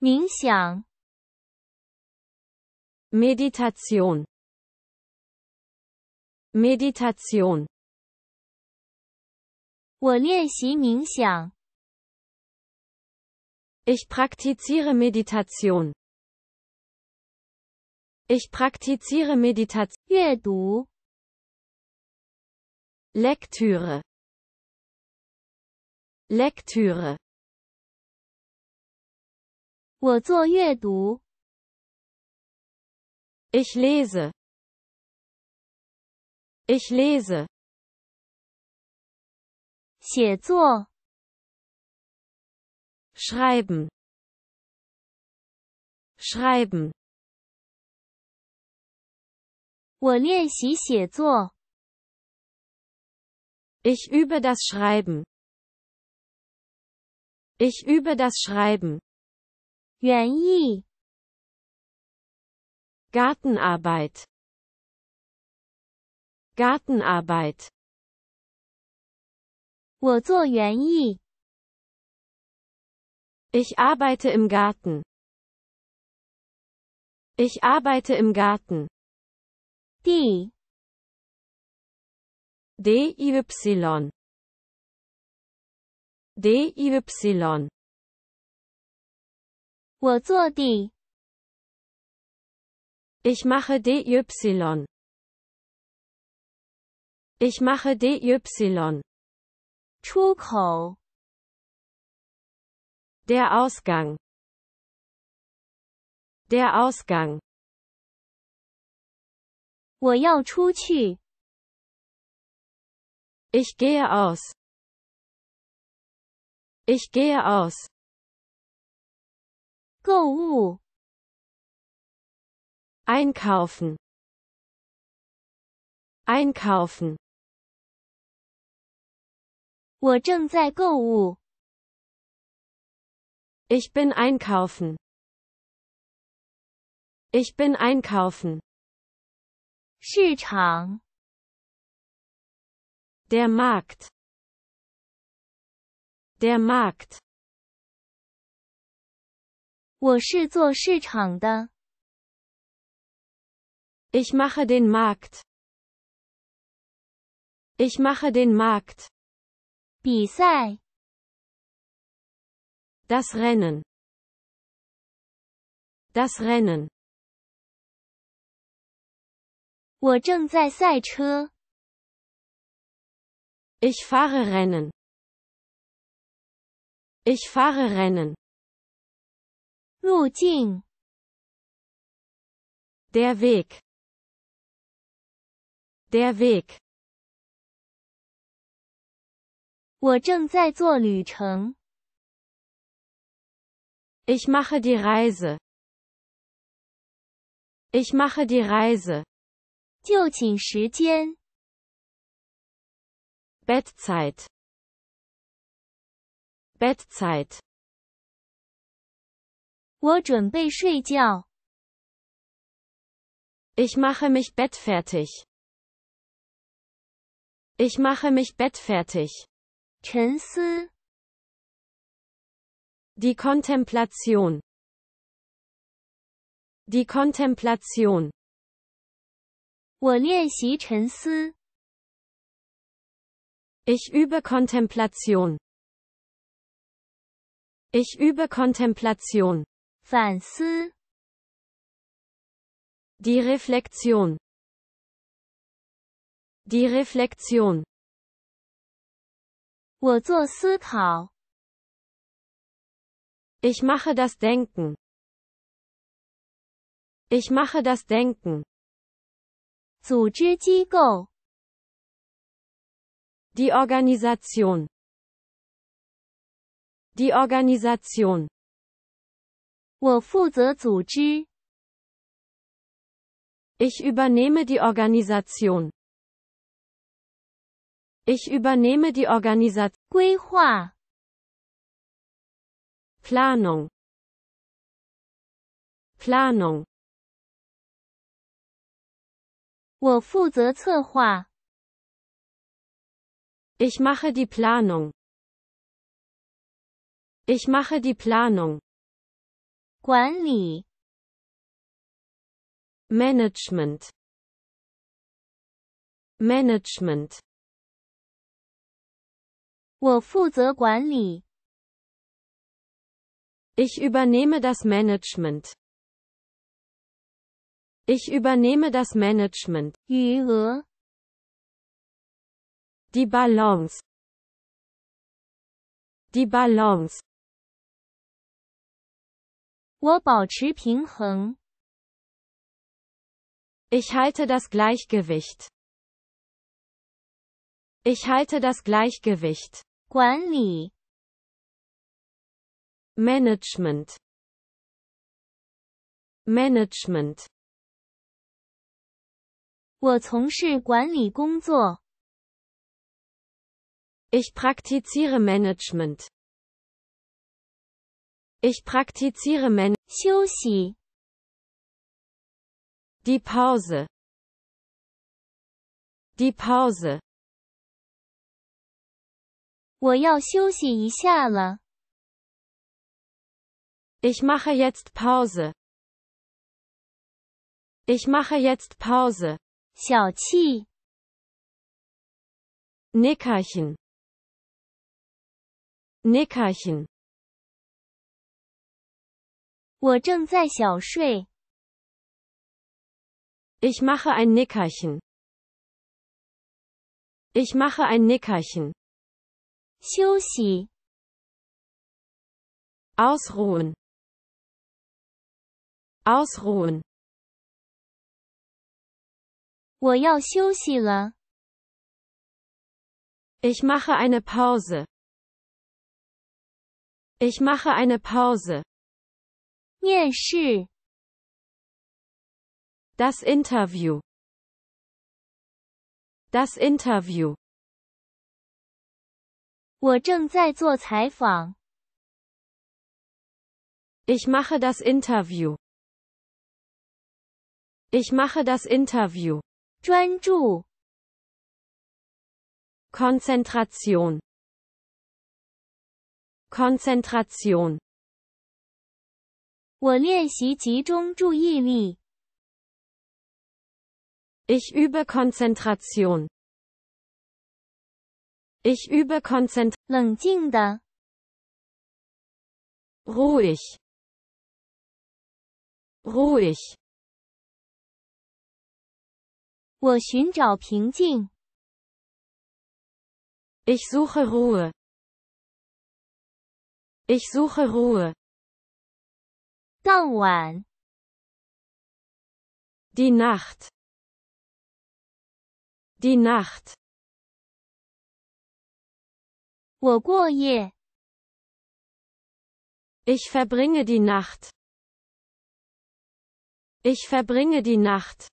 冥想 Meditation Meditation 我练习冥想 Ich praktiziere Meditation Ich praktiziere Meditation 阅读 Lektüre Lektüre 我做阅读 Ich lese. Ich lese. 写作。Schreiben. Schreiben. 我练习写作 Ich übe das Schreiben. Ich übe das Schreiben. 园艺 Gartenarbeit Gartenarbeit 我做园艺 Ich arbeite im Garten Ich arbeite im Garten D D 地 DY Y 我做 Ich mache DY. Ich mache DY. 出口 Der Ausgang. Der Ausgang. 我要出去 Ich gehe aus. Ich gehe aus. 购物 einkaufen einkaufen einkaufen ich bin einkaufen. Ich bin einkaufen. 市场 Der Markt. Der Markt. 我是做市场的。Ich mache den Markt. Ich mache den Markt. 比赛。Das Rennen. Das Rennen. 我正在赛车。Ich fahre Rennen. Ich fahre Rennen. 入境 der Weg der Weg Ich mache die Reise. Ich mache die Reise. 就寝时间 Bettzeit. Bettzeit. Ich mache mich bettfertig. Ich mache mich bettfertig. Die Kontemplation. Die Kontemplation. Ich übe Kontemplation. Ich übe Kontemplation. 反思 Die Reflexion Die Reflexion 我做思考 Ich mache das Denken Ich mache das Denken 组织机构 Die Organisation Die Organisation ich übernehme die Organisation. Ich übernehme die Organisation. 规划 Planung. Planung. Ich mache die Planung. Ich mache die Planung. 管理 Management Management 我负责管理 Ich übernehme das Management Ich übernehme das Management 余额 Die Balance Die Balance 我保持平衡。Ich halte das Gleichgewicht. Ich halte das Gleichgewicht. 管理 Management Management 我从事管理工作。Ich praktiziere Management. Ich praktiziere Men 休息 die Pause die Pause 我要休息一下了 Ich mache jetzt Pause Ich mache jetzt Pause 小憩 Nickerchen Nickerchen 我正在小睡。Ich mache ein Nickerchen. Ich mache ein Nickerchen. 休息。Ausrufen. Ausrufen. 我要休息了。Ich mache eine Pause. Ich mache eine Pause. 面试 Das Interview Das Interview 我正在做采访 Ich mache das Interview Ich mache das Interview 专注 Konzentration Konzentration 我练习集中注意力。Ich übe Konzentration. Ich übe Konzentration. 冷静的。Ruhig. Ruhig. 我寻找平静。Ich suche Ruhe. Ich suche Ruhe. 傍晚。Die Nacht. Die Nacht. 我过夜。Ich verbringe die Nacht. Ich verbringe die Nacht.